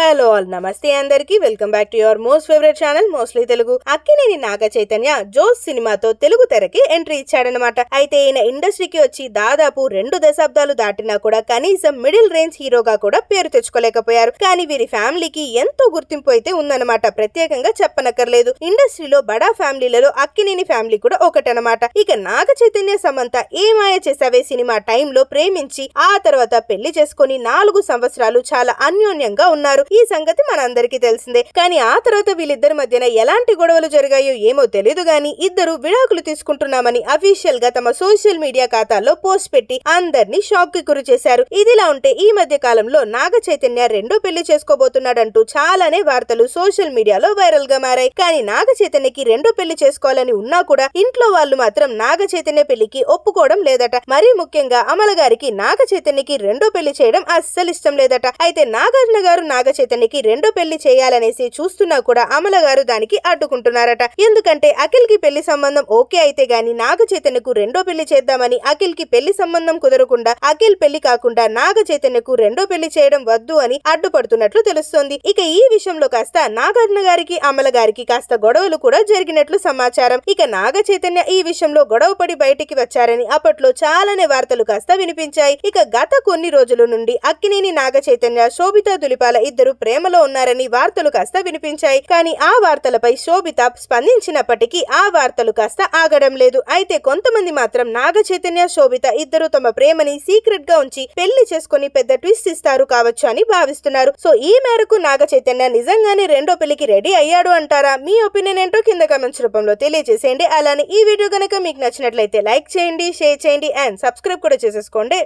hello all నమస్తే అందరికి welcome back to your most favourite channel mostly Telugu Akkineni Naga Chaitanya Josh సినిమాతో Telugu తెరకి entry ఇచ్చాడనమాట అయితే ఈయన ఇండస్ట్రీకి వచ్చి దాదాపు రెండు దశాబ్దాలు దాటినా కూడా కనీసం మిడిల్ రేంజ్ హీరోగా కూడా పేరు తెచ్చుకోలేకపోయారు కానీ వీరి ఫ్యామిలీకి ఎంతో గుర్తింపు అయితే ఉందన్నమాట ప్రత్యేకంగా చెప్పనక్కర్లేదు ఇండస్ట్రీలో బడా ఫ్యామిలీలలో అక్కినేని ఫ్యామిలీ కూడా ఒకటనమాట ఇక నాగ చైతన్య సమంత ఏమాయ చేసావే సినిమా టైంలో ప్రేమించి ఆ తర్వాత పెళ్లి చేసుకుని నాలుగు సంవత్సరాలు చాలా అన్యోన్యంగా ఉన్నారు ఈ సంగతి మనందరికీ తెలిసిందే కానీ ఆ తర్వాత వీళ్ళిద్దరి మధ్యన ఎలాంటి గొడవలు జరిగాయో ఏమో తెలియదు గాని ఇద్దరు విడాకులు తీసుకుంటున్నామని అఫీషియల్ గా తమ సోషల్ మీడియా ఖాతాల్లో పోస్ట్ పెట్టి అందరినీ షాక్ కి గురి చేశారు ఇదిలా ఉంటే ఈ మధ్య కాలంలో నాగ చైతన్య రెండో పెళ్లి చేసుకోబోతున్నాడంటూ చాలానే వార్తలు సోషల్ మీడియాలో వైరల్ గా మారాయి కానీ నాగ చైతన్యకి రెండో పెళ్లి చేసుకోవాలని ఉన్నా కూడా ఇంట్లో వాళ్ళు మాత్రం నాగ చైతన్య పెళ్లికి ఒప్పుకోవడం లేదట మరీ ముఖ్యంగా అమల గారికి నాగ చైతన్యకి రెండో పెళ్లి చేయడం అస్సలు ఇష్టం లేదట అయితే నాగార్జున గారు నాగ చైతన్యకి రెండో పెళ్లి చేయాలనేసి చూస్తున్నా కూడా అమల గారు దానికి అడ్డుకుంటున్నారట ఎందుకంటే అఖిల్ కి పెళ్లి సంబంధం ఓకే అయితే గాని నాగ చైతన్యకు రెండో పెళ్లి చేద్దామని అఖిల్ కి పెళ్లి సంబంధం కుదరకుండా అఖిల్ పెళ్లి కాకుండా నాగ చైతన్యకు రెండో పెళ్లి చేయడం వద్దు అని అడ్డుపడుతున్నట్లు తెలుస్తోంది ఇక ఈ విషయంలో కాస్త నాగార్జున గారికి అమల గారికి కాస్త గొడవలు కూడా జరిగినట్లు సమాచారం ఇక నాగ చైతన్య ఈ విషయంలో గొడవ పడి బయటికి వచ్చారని అప్పట్లో చాలానే వార్తలు కాస్త వినిపించాయి ఇక గత కొన్ని రోజుల నుండి అక్కినేని నాగ చైతన్య శోభిత దులిపాల ఇద్దరు ఇద్దరు ప్రేమలో ఉన్నారని వార్తలు కాస్త వినిపించాయి కానీ ఆ వార్తలపై శోభిత స్పందించినప్పటికీ ఆ వార్తలు కాస్త ఆగడం లేదు అయితే కొంతమంది మాత్రం నాగ చైతన్య శోభిత ఇద్దరు తమ ప్రేమని సీక్రెట్ గా ఉంచి పెళ్లి చేసుకుని పెద్ద ట్విస్ట్ ఇస్తారు కావచ్చు అని భావిస్తున్నారు సో ఈ మేరకు నాగ చైతన్య నిజంగానే రెండో పెళ్లికి రెడీ అయ్యాడు అంటారా మీ ఒపీనియన్ ఏంటో కింద కమెంట్స్ రూపంలో తెలియజేసేయండి అలానే ఈ వీడియో కనుక మీకు నచ్చినట్లయితే లైక్ చేయండి షేర్ చేయండి అండ్ సబ్స్క్రైబ్ కూడా చేసేసుకోండి